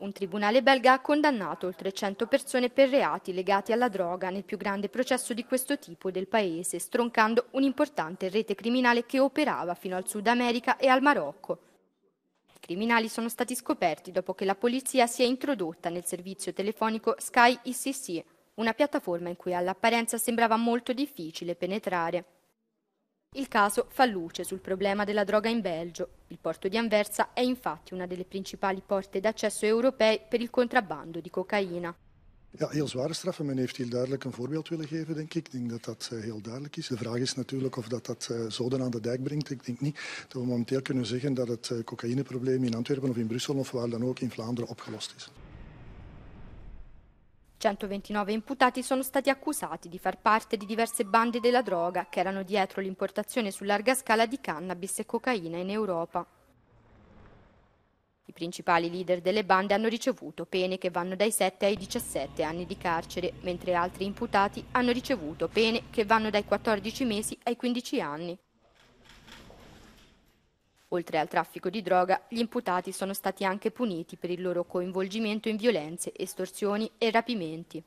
Un tribunale belga ha condannato oltre 100 persone per reati legati alla droga nel più grande processo di questo tipo del paese, stroncando un'importante rete criminale che operava fino al Sud America e al Marocco. I criminali sono stati scoperti dopo che la polizia si è introdotta nel servizio telefonico Sky ICC, una piattaforma in cui all'apparenza sembrava molto difficile penetrare. Il caso fa luce sul problema della droga in Belgio. Il porto di Anversa è infatti una delle principali porte d'accesso europee per il contrabbando di cocaina. Ja, heel zware straffen. Men heeft hier duidelijk een voorbeeld willen geven, denk ik. Ik denk dat dat eh, heel duidelijk is. De vraag is natuurlijk of dat, dat eh, zoden aan de dijk brengt. Ik denk niet dat we momenteel kunnen zeggen dat het eh, cocaïneprobleem in Antwerpen of in Brussel of waar dan ook in Vlaanderen opgelost is. 129 imputati sono stati accusati di far parte di diverse bande della droga che erano dietro l'importazione su larga scala di cannabis e cocaina in Europa. I principali leader delle bande hanno ricevuto pene che vanno dai 7 ai 17 anni di carcere, mentre altri imputati hanno ricevuto pene che vanno dai 14 mesi ai 15 anni. Oltre al traffico di droga, gli imputati sono stati anche puniti per il loro coinvolgimento in violenze, estorsioni e rapimenti.